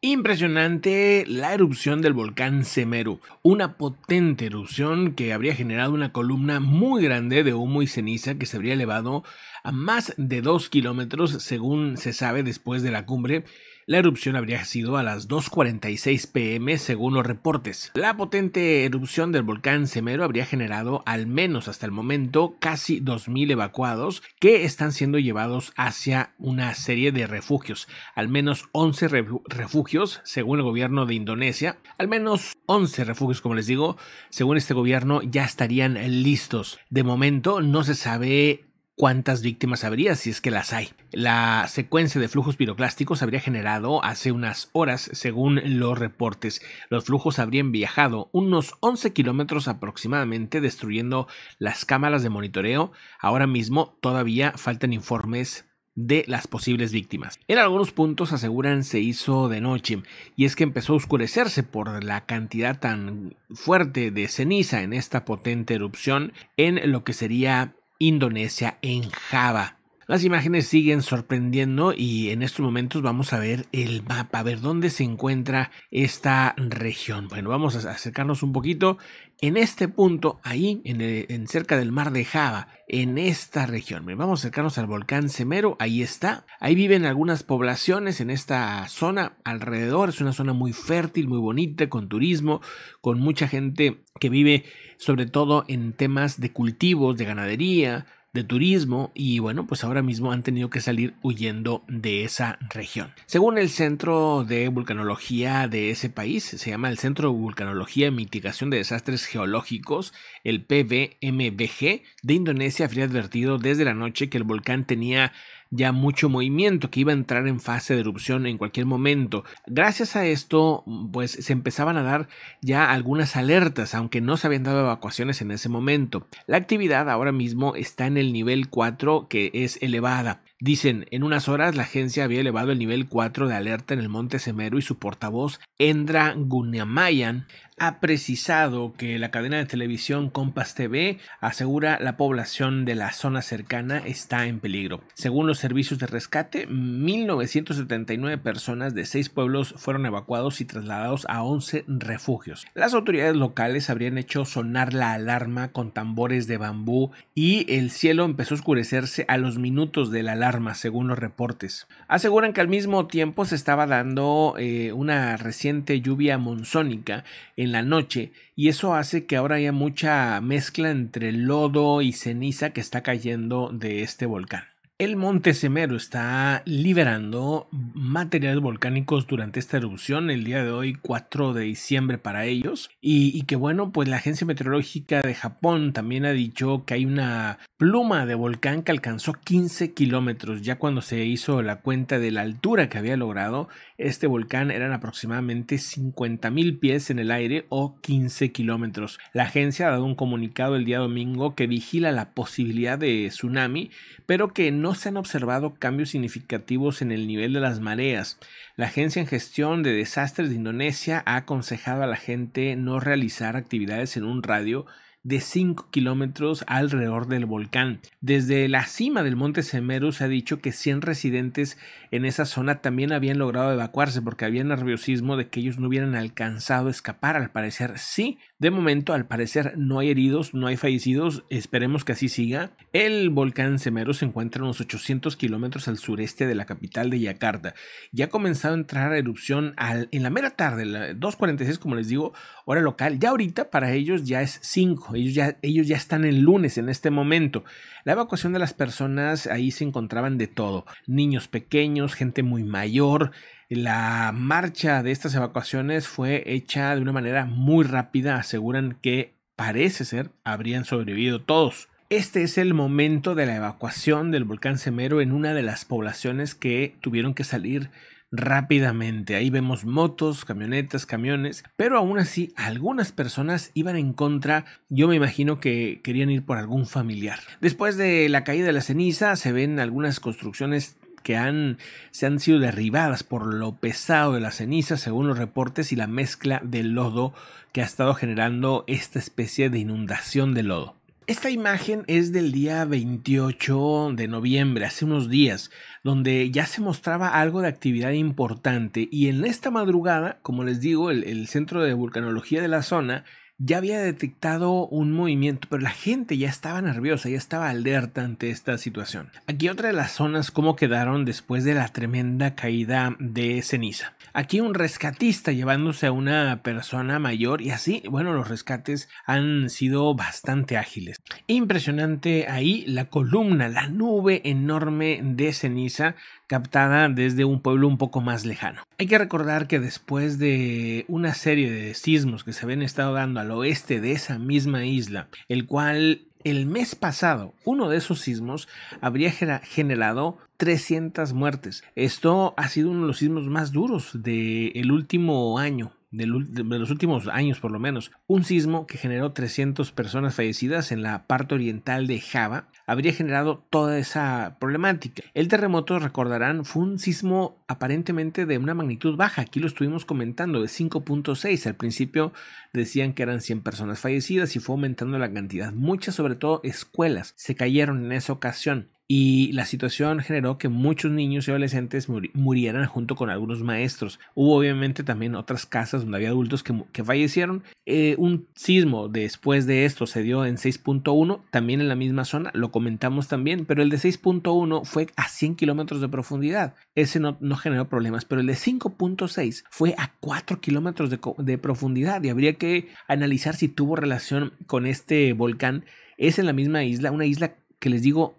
Impresionante la erupción del volcán Semeru, una potente erupción que habría generado una columna muy grande de humo y ceniza que se habría elevado a más de 2 kilómetros, según se sabe después de la cumbre, la erupción habría sido a las 2.46 pm según los reportes. La potente erupción del volcán Semero habría generado, al menos hasta el momento, casi 2.000 evacuados que están siendo llevados hacia una serie de refugios. Al menos 11 refugios, según el gobierno de Indonesia. Al menos 11 refugios, como les digo, según este gobierno, ya estarían listos. De momento no se sabe cuántas víctimas habría si es que las hay. La secuencia de flujos piroclásticos habría generado hace unas horas, según los reportes. Los flujos habrían viajado unos 11 kilómetros aproximadamente, destruyendo las cámaras de monitoreo. Ahora mismo todavía faltan informes de las posibles víctimas. En algunos puntos aseguran se hizo de noche y es que empezó a oscurecerse por la cantidad tan fuerte de ceniza en esta potente erupción en lo que sería Indonesia en Java. Las imágenes siguen sorprendiendo y en estos momentos vamos a ver el mapa, a ver dónde se encuentra esta región. Bueno, vamos a acercarnos un poquito. En este punto, ahí, en, cerca del mar de Java, en esta región, vamos a acercarnos al volcán Semero, ahí está. Ahí viven algunas poblaciones en esta zona alrededor. Es una zona muy fértil, muy bonita, con turismo, con mucha gente que vive sobre todo en temas de cultivos, de ganadería, de turismo y bueno, pues ahora mismo han tenido que salir huyendo de esa región. Según el Centro de Vulcanología de ese país, se llama el Centro de Vulcanología y Mitigación de Desastres Geológicos, el PVMBG de Indonesia, habría advertido desde la noche que el volcán tenía ya mucho movimiento, que iba a entrar en fase de erupción en cualquier momento. Gracias a esto, mm, pues se empezaban a dar ya algunas alertas, aunque no se habían dado evacuaciones en ese momento. La actividad ahora mismo está en el nivel 4, que es elevada. Dicen, en unas horas la agencia había elevado el nivel 4 de alerta en el monte Semero y su portavoz, Endra Gunamayan ha precisado que la cadena de televisión Compass TV asegura la población de la zona cercana está en peligro. Según los servicios de rescate, 1979 personas de seis pueblos fueron evacuados y trasladados a 11 refugios. Las autoridades locales habrían hecho sonar la alarma con tambores de bambú y el cielo empezó a oscurecerse a los minutos de la alarma, según los reportes. Aseguran que al mismo tiempo se estaba dando eh, una reciente lluvia monzónica en la noche y eso hace que ahora haya mucha mezcla entre lodo y ceniza que está cayendo de este volcán. El monte Semero está liberando materiales volcánicos durante esta erupción, el día de hoy 4 de diciembre para ellos, y, que bueno, pues la Agencia Meteorológica de Japón también ha dicho que hay una pluma de volcán que alcanzó 15 kilómetros, ya cuando se hizo la cuenta de la altura que había logrado, este volcán eran aproximadamente 50.000 mil pies en el aire o 15 kilómetros. La agencia ha dado un comunicado el día domingo que vigila la posibilidad de tsunami, pero que no no se han observado cambios significativos en el nivel de las mareas. La Agencia en Gestión de Desastres de Indonesia ha aconsejado a la gente no realizar actividades en un radio de 5 kilómetros alrededor del volcán. Desde la cima del monte Semeru se ha dicho que 100 residentes en esa zona también habían logrado evacuarse porque había nerviosismo de que ellos no hubieran alcanzado a escapar. Al parecer sí. De momento, al parecer no hay heridos, no hay fallecidos. Esperemos que así siga. El volcán Semeru se encuentra a unos 800 kilómetros al sureste de la capital de Yakarta. Ya ha comenzado a entrar a erupción en la mera tarde, 2.46 como les digo, hora local. Ya ahorita para ellos ya es 5 ellos ya, ellos ya están el lunes en este momento. La evacuación de las personas ahí se encontraban de todo. Niños pequeños, gente muy mayor. La marcha de estas evacuaciones fue hecha de una manera muy rápida. Aseguran que parece ser habrían sobrevivido todos. Este es el momento de la evacuación del volcán Semero en una de las poblaciones que tuvieron que salir rápidamente. Ahí vemos motos, camionetas, camiones, pero aún así algunas personas iban en contra. Yo me imagino que querían ir por algún familiar. Después de la caída de la ceniza se ven algunas construcciones que han, se han sido derribadas por lo pesado de la ceniza, según los reportes, y la mezcla de lodo que ha estado generando esta especie de inundación de lodo. Esta imagen es del día 28 de noviembre, hace unos días, donde ya se mostraba algo de actividad importante y en esta madrugada, como les digo, el, el Centro de Vulcanología de la zona ya había detectado un movimiento, pero la gente ya estaba nerviosa, ya estaba alerta ante esta situación. Aquí otra de las zonas cómo quedaron después de la tremenda caída de ceniza. Aquí un rescatista llevándose a una persona mayor y así, bueno, los rescates han sido bastante ágiles. Impresionante ahí la columna, la nube enorme de ceniza captada desde un pueblo un poco más lejano. Hay que recordar que después de una serie de sismos que se habían estado dando al oeste de esa misma isla, el cual el mes pasado, uno de esos sismos habría generado 300 muertes. Esto ha sido uno de los sismos más duros del último año. De los últimos años por lo menos, un sismo que generó 300 personas fallecidas en la parte oriental de Java habría generado toda esa problemática. El terremoto, recordarán, fue un sismo aparentemente de una magnitud baja, aquí lo estuvimos comentando, de 5.6. Al principio decían que eran 100 personas fallecidas y fue aumentando la cantidad, muchas sobre todo escuelas se cayeron en esa ocasión y la situación generó que muchos niños y adolescentes murieran junto con algunos maestros. Hubo obviamente también otras casas donde había adultos que, fallecieron. Eh, un sismo después de esto se dio en 6.1, también en la misma zona, lo comentamos también, pero el de 6.1 fue a 100 kilómetros de profundidad. Ese no, no, generó problemas, pero el de 5.6 fue a 4 kilómetros de, de profundidad y habría que analizar si tuvo relación con este volcán. Es en la misma isla, una isla que les digo,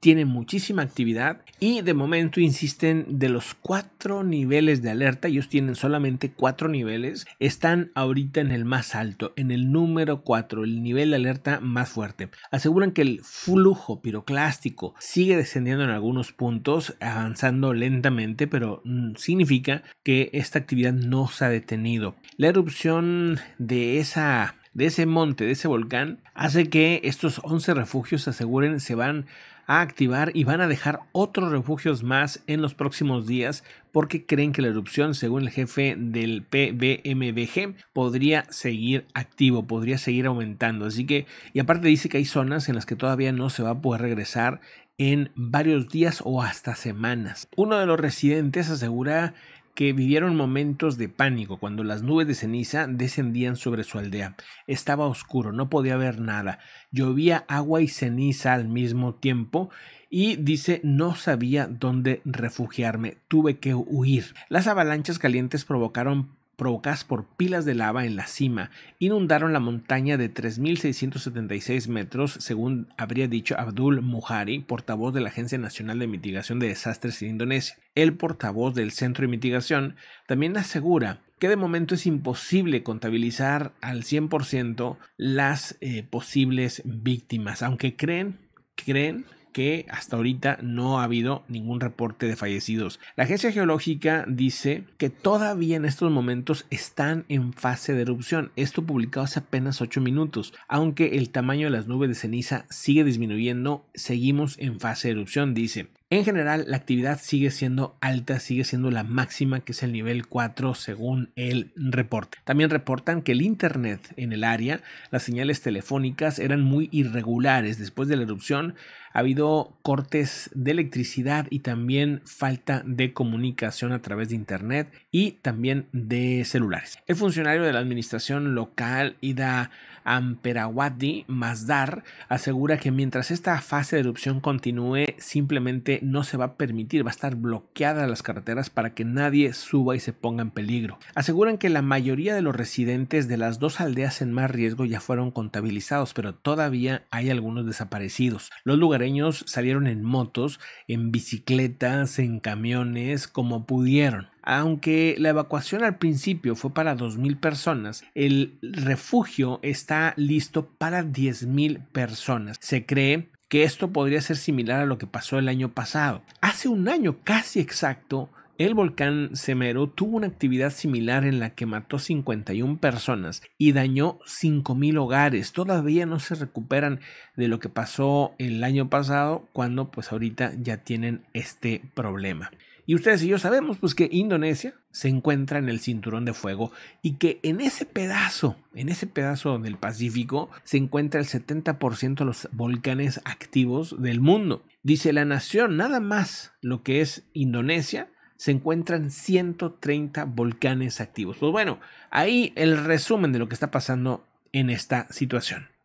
tiene muchísima actividad y de momento insisten de los cuatro niveles de alerta, ellos tienen solamente cuatro niveles, están ahorita en el más alto, en el número cuatro, el nivel de alerta más fuerte. Aseguran que el flujo piroclástico sigue descendiendo en algunos puntos, avanzando lentamente, pero mm, significa que esta actividad no se ha detenido. La erupción de esa de ese monte, de ese volcán, hace que estos 11 refugios se aseguren se van a activar y van a dejar otros refugios más en los próximos días porque creen que la erupción, según el jefe del PBMBG, podría seguir activo, podría seguir aumentando. Así que, y aparte dice que hay zonas en las que todavía no se va a poder regresar en varios días o hasta semanas. Uno de los residentes asegura que vivieron momentos de pánico cuando las nubes de ceniza descendían sobre su aldea. Estaba oscuro, no podía ver nada. Llovía agua y ceniza al mismo tiempo y dice no sabía dónde refugiarme, tuve que huir. Las avalanchas calientes provocaron provocadas por pilas de lava en la cima, inundaron la montaña de 3.676 metros, según habría dicho Abdul Muhari, portavoz de la Agencia Nacional de Mitigación de Desastres en Indonesia. El portavoz del Centro de Mitigación también asegura que de momento es imposible contabilizar al 100% las eh, posibles víctimas, aunque creen, creen que hasta ahorita no ha habido ningún reporte de fallecidos. La agencia geológica dice que todavía en estos momentos están en fase de erupción. Esto publicado hace apenas 8 minutos. Aunque el tamaño de las nubes de ceniza sigue disminuyendo, seguimos en fase de erupción, dice. En general, la actividad sigue siendo alta, sigue siendo la máxima, que es el nivel 4 según el reporte. También reportan que el Internet en el área, las señales telefónicas eran muy irregulares. Después de la erupción ha habido cortes de electricidad y también falta de comunicación a través de Internet y también de celulares. El funcionario de la administración local, Ida Amperawadi Mazdar, asegura que mientras esta fase de erupción continúe, simplemente no se va a permitir, va a estar bloqueada las carreteras para que nadie suba y se ponga en peligro. Aseguran que la mayoría de los residentes de las dos aldeas en más riesgo ya fueron contabilizados, pero todavía hay algunos desaparecidos. Los lugareños salieron en motos, en bicicletas, en camiones, como pudieron. Aunque la evacuación al principio fue para 2.000 personas, el refugio está listo para 10.000 personas. Se cree que esto podría ser similar a lo que pasó el año pasado. Hace un año casi exacto, el volcán Semero tuvo una actividad similar en la que mató 51 personas y dañó 5.000 hogares. Todavía no se recuperan de lo que pasó el año pasado cuando pues ahorita ya tienen este problema. Y ustedes y yo sabemos pues que Indonesia se encuentra en el cinturón de fuego y que en ese pedazo, en ese pedazo del Pacífico, se encuentra el 70% de los volcanes activos del mundo. Dice la nación, nada más lo que es Indonesia, se encuentran 130 volcanes activos. Pues bueno, ahí el resumen de lo que está pasando en esta situación.